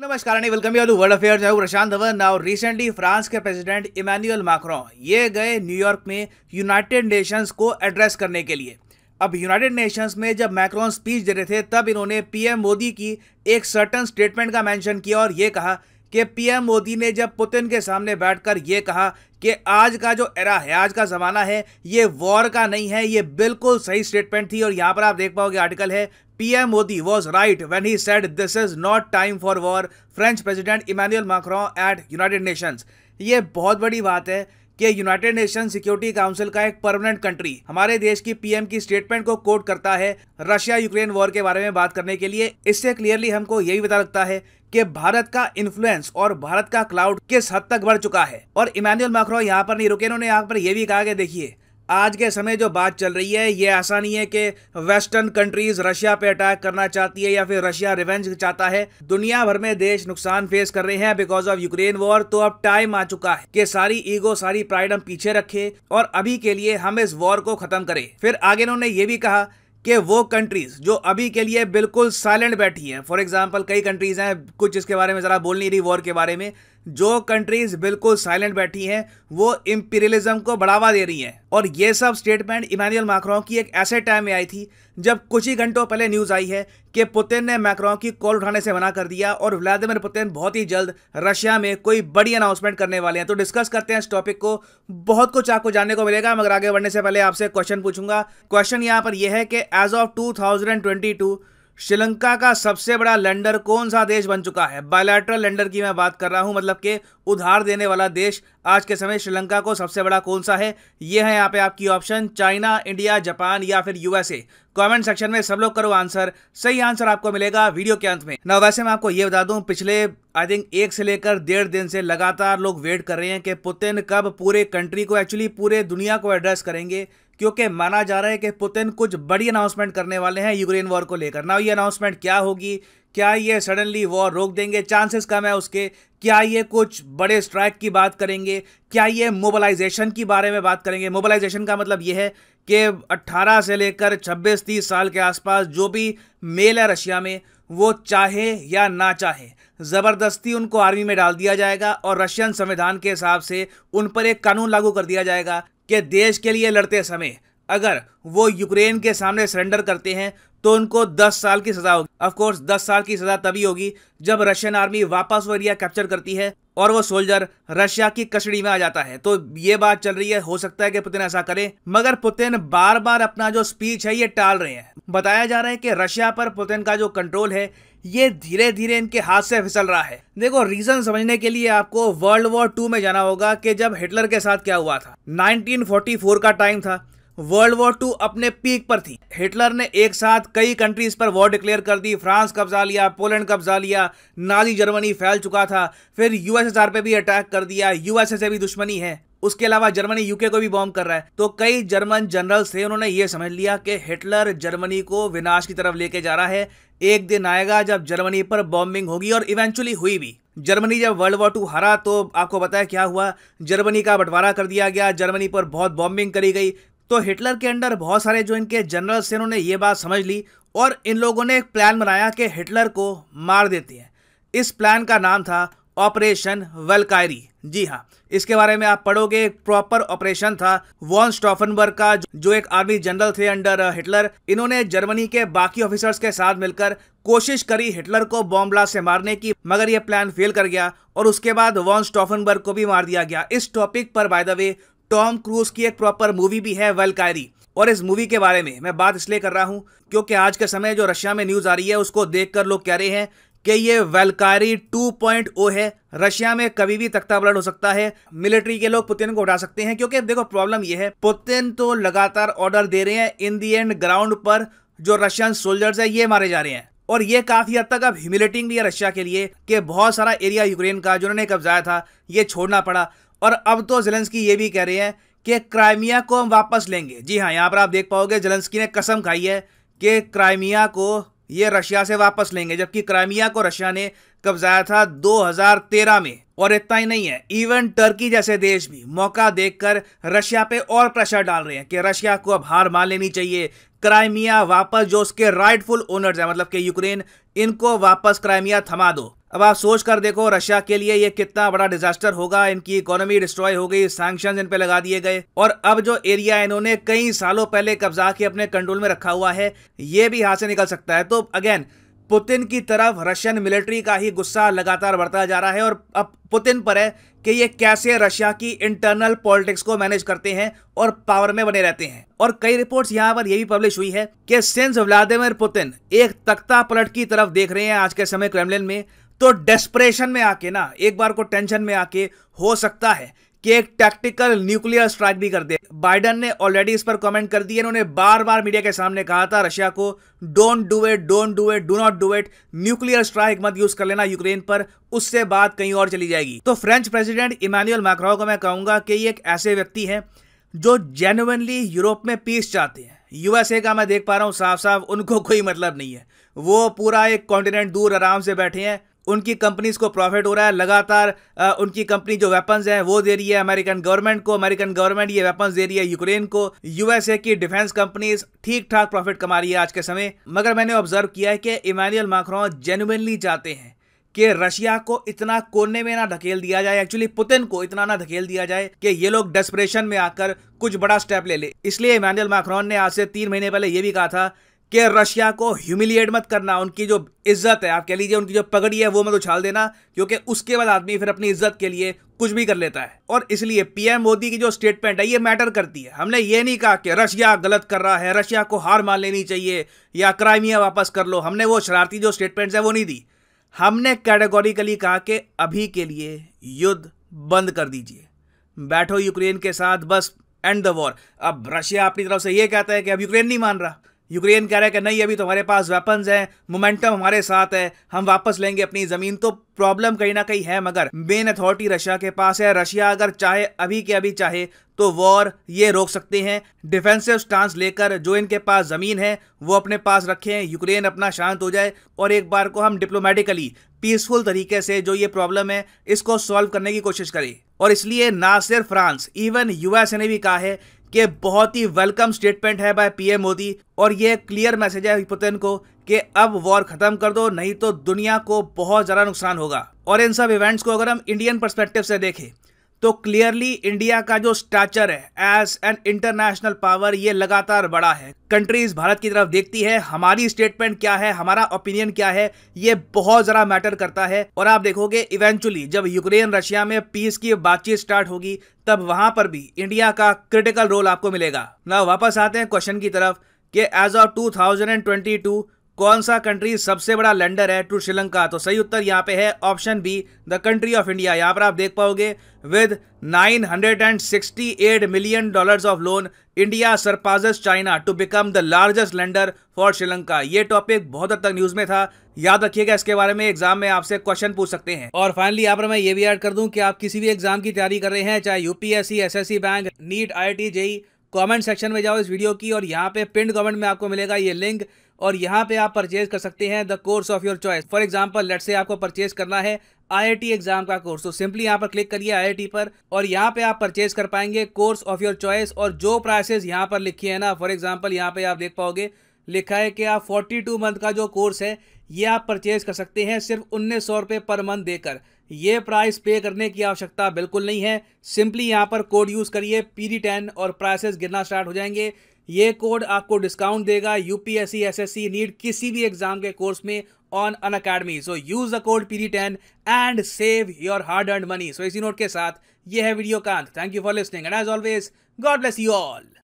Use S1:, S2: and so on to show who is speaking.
S1: नमस्कार and welcome you world affair मैं Prashant Dhawan now recently France के प्रेसिडेंट इमैनुअल मैक्रों ये गए न्यूयॉर्क में यूनाइटेड नेशंस को एड्रेस करने के लिए अब यूनाइटेड नेशंस में जब मैक्रोन स्पीच दे रहे थे तब इन्होंने पीएम मोदी की एक सर्टन स्टेटमेंट का मेंशन किया और ये कहा कि पीएम मोदी ने जब पुतिन के सामने बैठकर ये कहा कि आज का जो एरा है आज का ज़माना है ये वॉर का नहीं है ये बिल्कुल सही स्टेटमेंट थी और यहाँ पर आप देख पाओगे आर्टिकल है PM Modi was right when he said this is not time for war French president Emmanuel Macron at United Nations ये बहुत बड़ी बात है कि यूनाइटेड नेशन सिक्योरिटी काउंसिल का एक परमानेंट कंट्री हमारे देश की पीएम की स्टेटमेंट को कोट करता है रशिया यूक्रेन वॉर के बारे में बात करने के लिए इससे क्लियरली हमको यही पता लगता है कि भारत का इन्फ्लुएंस और भारत का क्लाउड किस हद तक बढ़ चुका है और इमानुअल मैक्रो यहाँ पर नहीं रुके उन्होंने यहाँ पर यह भी कहा कि देखिए आज के समय जो बात चल रही है ये ऐसा नहीं है कि वेस्टर्न कंट्रीज रशिया पे अटैक करना चाहती है या फिर रशिया रिवेंज चाहता है दुनिया भर में देश नुकसान फेस कर रहे हैं बिकॉज ऑफ यूक्रेन वॉर तो अब टाइम आ चुका है कि सारी ईगो सारी प्राइड हम पीछे रखे और अभी के लिए हम इस वॉर को खत्म करें फिर आगे उन्होंने ये भी कहा कि वो कंट्रीज़ जो अभी के लिए बिल्कुल साइलेंट बैठी हैं फॉर एग्जांपल कई कंट्रीज़ हैं कुछ इसके बारे में ज़रा बोल नहीं रही वॉर के बारे में जो कंट्रीज बिल्कुल साइलेंट बैठी हैं वो इम्पीरियलिज्म को बढ़ावा दे रही हैं और ये सब स्टेटमेंट इमानुअल मैक्रॉन की एक ऐसे टाइम में आई थी जब कुछ ही घंटों पहले न्यूज़ आई है कि पुतिन ने मैक्रॉन की कॉल उठाने से मना कर दिया और व्लादिमिर पुतिन बहुत ही जल्द रशिया में कोई बड़ी अनाउंसमेंट करने वाले हैं तो डिस्कस करते हैं इस टॉपिक को बहुत कुछ आपको जानने को मिलेगा मगर आगे बढ़ने से पहले आपसे क्वेश्चन पूछूंगा क्वेश्चन यहाँ पर यह है कि एज ऑफ टू श्रीलंका का सबसे बड़ा लैंडर कौन सा देश बन चुका है बायोलैट्रल लैंडर की मैं बात कर रहा हूं मतलब के उधार देने वाला देश आज के समय श्रीलंका को सबसे बड़ा कौन सा है यह है यहाँ पे आपकी ऑप्शन चाइना इंडिया जापान या फिर यूएसए कमेंट सेक्शन में सब लोग करो आंसर सही आंसर आपको मिलेगा वीडियो के अंत में ना वैसे मैं आपको ये बता दूं पिछले आई थिंक एक से लेकर डेढ़ दिन से लगातार लोग वेट कर रहे हैं कि पुतिन कब पूरे कंट्री को एक्चुअली पूरे दुनिया को एड्रेस करेंगे क्योंकि माना जा रहा है कि पुतिन कुछ बड़ी अनाउंसमेंट करने वाले हैं यूक्रेन वॉर को लेकर ना ये अनाउंसमेंट क्या होगी क्या ये सडनली वॉर रोक देंगे चांसेस कम है उसके क्या ये कुछ बड़े स्ट्राइक की बात करेंगे क्या ये मोबलाइजेशन के बारे में बात करेंगे मोबलाइजेशन का मतलब ये है कि 18 से लेकर 26-30 साल के आसपास जो भी मेल है रशिया में वो चाहे या ना चाहे ज़बरदस्ती उनको आर्मी में डाल दिया जाएगा और रशियन संविधान के हिसाब से उन पर एक कानून लागू कर दिया जाएगा कि देश के लिए लड़ते समय अगर वो यूक्रेन के सामने सरेंडर करते हैं तो उनको 10 साल की सज़ा होगी ऑफ कोर्स 10 साल की सज़ा तभी होगी जब रशियन आर्मी वापस वो एरिया कैप्चर करती है और वो सोल्जर रशिया की कस्टडी में आ जाता है तो ये बात चल रही है हो सकता है कि पुतिन ऐसा करे मगर पुतिन बार बार अपना जो स्पीच है ये टाल रहे हैं बताया जा रहा है कि रशिया पर पुतिन का जो कंट्रोल है ये धीरे धीरे इनके हाथ से फिसल रहा है देखो रीजन समझने के लिए आपको वर्ल्ड वॉर टू में जाना होगा कि जब हिटलर के साथ क्या हुआ था 1944 का टाइम था वर्ल्ड वॉर टू अपने पीक पर थी हिटलर ने एक साथ कई कंट्रीज पर वॉर डिक्लेयर कर दी फ्रांस कब्जा लिया पोलैंड कब्जा लिया नाजी जर्मनी फैल चुका था फिर यूएसएसआर पे भी अटैक कर दिया यूएसए से भी दुश्मनी है उसके अलावा जर्मनी यूके को भी बॉम्ब कर रहा है तो कई जर्मन जनरल थे उन्होंने ये समझ लिया कि हिटलर जर्मनी को विनाश की तरफ लेके जा रहा है एक दिन आएगा जब जर्मनी पर बॉम्बिंग होगी और इवेंचुअली हुई भी जर्मनी जब वर्ल्ड वॉर टू हरा तो आपको पता है क्या हुआ जर्मनी का बंटवारा कर दिया गया जर्मनी पर बहुत बॉम्बिंग करी गई तो हिटलर के अंडर बहुत सारे जो इनके जनरल्स थे उन्होंने ये बात समझ ली और इन लोगों ने एक प्लान बनाया कि हिटलर को मार देते हैं इस प्लान का नाम था ऑपरेशन वेलकायरी जी हाँ इसके बारे में आप पढ़ोगे एक प्रॉपर ऑपरेशन था वॉन स्टॉफनबर्ग का जो एक आर्मी जनरल थे अंडर हिटलर इन्होंने जर्मनी के बाकी ऑफिसर्स के साथ मिलकर कोशिश करी हिटलर को बॉम्बला से मारने की मगर यह प्लान फेल कर गया और उसके बाद वॉन स्टॉफनबर्ग को भी मार दिया गया इस टॉपिक पर by the way Tom Cruise की एक प्रॉपर मूवी भी है वेलकायरी और इस मूवी के बारे में मैं बात इसलिए कर रहा हूँ क्योंकि आज के समय जो रशिया में न्यूज़ आ रही है उसको देख लोग कह रहे हैं कि ये वेलकारी 2.0 है रशिया में कभी भी तख्तापलट हो सकता है मिलिट्री के लोग पुतिन को उठा सकते हैं क्योंकि देखो प्रॉब्लम ये है पुतिन तो लगातार ऑर्डर दे रहे हैं इन दी एंड ग्राउंड पर जो रशियन सोल्जर्स है ये मारे जा रहे हैं और ये काफ़ी हद तक अब ह्यूमिलेटिंग भी है रशिया के लिए कि बहुत सारा एरिया यूक्रेन का जिन्होंने कब्जाया था ये छोड़ना पड़ा और अब तो जेलेंसकी ये भी कह रहे हैं कि क्राइमिया को हम वापस लेंगे जी हाँ यहाँ पर आप देख पाओगे जेलेंसकी ने कसम खाई है कि क्राइमिया को ये रशिया से वापस लेंगे जबकि क्राइमिया को रशिया ने कब्जाया था 2013 में और इतना ही नहीं है इवन टर्की जैसे देश भी मौका देखकर रशिया पे और प्रेशर डाल रहे हैं कि रशिया को अब हार मान लेनी चाहिए क्राइमिया वापस जो उसके राइटफुल ओनर्स हैं मतलब कि यूक्रेन इनको वापस क्राइमिया थमा दो अब आप सोच कर देखो रशिया के लिए ये कितना बड़ा डिजास्टर होगा इनकी इकोनॉमी डिस्ट्रॉय हो गई सैंक्शन इन पे लगा दिए गए और अब जो एरिया इन्होंने कई सालों पहले कब्जा के अपने कंट्रोल में रखा हुआ है ये भी हाथ से निकल सकता है तो अगेन पुतिन की तरफ रशियन मिलिट्री का ही गुस्सा लगातार बढ़ता जा रहा है और अब पुतिन पर है कि ये कैसे रशिया की इंटरनल पॉलिटिक्स को मैनेज करते हैं और पावर में बने रहते हैं और कई रिपोर्ट्स यहाँ पर यह भी पब्लिश हुई है कि सिंस व्लादिमिर पुतिन एक तख्ता पलट की तरफ देख रहे हैं आज के समय क्रेमलिन में तो डेस्परेशन में आके ना एक बार को टेंशन में आके हो सकता है कि एक टैक्टिकल न्यूक्लियर स्ट्राइक भी कर दे बाइडन ने ऑलरेडी इस पर कमेंट कर दिया उन्होंने बार बार मीडिया के सामने कहा था रशिया को don't do it don't do it do not do it nuclear strike मत यूज कर लेना यूक्रेन पर उससे बात कहीं और चली जाएगी तो फ्रेंच प्रेसिडेंट इमानुअल मैक्रो को मैं कहूंगा कि ये एक ऐसे व्यक्ति हैं जो जेन्युनली यूरोप में पीस चाहते हैं यूएसए का मैं देख पा रहा हूँ साफ साफ उनको कोई मतलब नहीं है वो पूरा एक कॉन्टिनेंट दूर आराम से बैठे हैं उनकी कंपनीज को प्रॉफिट हो रहा है लगातार उनकी कंपनी जो वेपन्स है वो दे रही है अमेरिकन गवर्नमेंट को अमेरिकन गवर्नमेंट ये वेपन्स दे रही है यूक्रेन को यूएसए की डिफेंस कंपनीज ठीक ठाक प्रॉफिट कमा रही है आज के समय मगर मैंने ऑब्जर्व किया है कि इमानुअल माखरॉ जेनुअनली चाहते हैं कि रशिया को इतना कोने में ना ढकेल दिया जाए एक्चुअली पुतिन को इतना ना ढकेल दिया जाए कि ये लोग डेस्परेशन में आकर कुछ बड़ा स्टेप ले ले इसलिए इमानुअल माखरोन ने आज से तीन महीने पहले ये भी कहा था कि रशिया को ह्यूमिलिएट मत करना उनकी जो इज्जत है आप कह लीजिए उनकी जो पगड़ी है वो मत उछाल देना क्योंकि उसके बाद आदमी फिर अपनी इज्जत के लिए कुछ भी कर लेता है और इसलिए पीएम मोदी की जो स्टेटमेंट है ये मैटर करती है हमने ये नहीं कहा कि रशिया गलत कर रहा है रशिया को हार मान लेनी चाहिए या क्राइमिया वापस कर लो हमने वो शरारती जो स्टेटमेंट है वो नहीं दी हमने कैटेगोरिकली कहा कि अभी के लिए युद्ध बंद कर दीजिए बैठो यूक्रेन के साथ बस एंड द वॉर अब रशिया अपनी तरफ से ये कहता है कि अब यूक्रेन नहीं मान रहा यूक्रेन कह रहा है कि नहीं अभी तुम्हारे तो पास वेपन्स हैं मोमेंटम हमारे साथ है हम वापस लेंगे अपनी ज़मीन तो प्रॉब्लम कहीं ना कहीं है मगर मेन अथॉरिटी रशिया के पास है रशिया अगर चाहे अभी के अभी चाहे तो वॉर ये रोक सकते हैं डिफेंसिव स्टांस लेकर जो इनके पास ज़मीन है वो अपने पास रखें यूक्रेन अपना शांत हो जाए और एक बार को हम डिप्लोमेटिकली पीसफुल तरीके से जो ये प्रॉब्लम है इसको सॉल्व करने की कोशिश करें और इसलिए ना सिर्फ फ्रांस इवन यूएस ने भी कहा है कि बहुत ही वेलकम स्टेटमेंट है बाय पीएम मोदी और ये क्लियर मैसेज है पुतिन को कि अब वॉर खत्म कर दो नहीं तो दुनिया को बहुत ज़्यादा नुकसान होगा और इन सब इवेंट्स को अगर हम इंडियन परस्पेक्टिव से देखें तो क्लियरली इंडिया का जो स्टैचर है एज एन इंटरनेशनल पावर ये लगातार बड़ा है कंट्रीज भारत की तरफ देखती है हमारी स्टेटमेंट क्या है हमारा ओपिनियन क्या है ये बहुत ज़रा मैटर करता है और आप देखोगे इवेंचुअली जब यूक्रेन रशिया में पीस की बातचीत स्टार्ट होगी तब वहां पर भी इंडिया का क्रिटिकल रोल आपको मिलेगा ना वापस आते हैं क्वेश्चन की तरफ कि एज ऑफ टू कौन सा कंट्री सबसे बड़ा लेंडर है टू श्रीलंका तो सही उत्तर यहाँ पे है option B the country of India यहाँ पर आप देख पाओगे with 968 million dollars of loan India surpasses China to become the largest lender for Sri Lanka ये टॉपिक बहुत हद तक न्यूज में था याद रखिएगा इसके बारे में एग्जाम में आपसे क्वेश्चन पूछ सकते हैं और फाइनली यहाँ पर मैं ये भी ऐड कर दूं कि आप किसी भी एग्जाम की तैयारी कर रहे हैं चाहे UPSC S bank NEET I JEE comment section में जाओ इस वीडियो की और यहाँ पे पिंड कमेंट में आपको मिलेगा ये लिंक और यहाँ पे आप परचेज कर सकते हैं the course of your choice for example let's say आपको परचेज करना है आई एग्जाम का कोर्स तो सिंपली यहाँ पर क्लिक करिए आई पर और यहाँ पे आप परचेज कर पाएंगे कोर्स ऑफ योर चॉइस और जो प्राइसेस यहाँ पर लिखी है ना फॉर एग्जाम्पल यहाँ पे आप देख पाओगे लिखा है कि आप 42 मंथ का जो कोर्स है ये आप परचेज कर सकते हैं सिर्फ उन्नीस सौ रुपये पर मंथ देकर ये प्राइस पे करने की आवश्यकता बिल्कुल नहीं है सिंपली यहाँ पर कोड यूज़ करिए पी डी टेन और प्राइसेस गिरना स्टार्ट हो जाएंगे ये कोड आपको डिस्काउंट देगा यूपीएससी एसएससी नीड किसी भी एग्जाम के कोर्स में Unacademy so use the code P D ten and save your hard earned money so इसी नोट के साथ ये है वीडियो कांत thank you for listening and as always God bless you all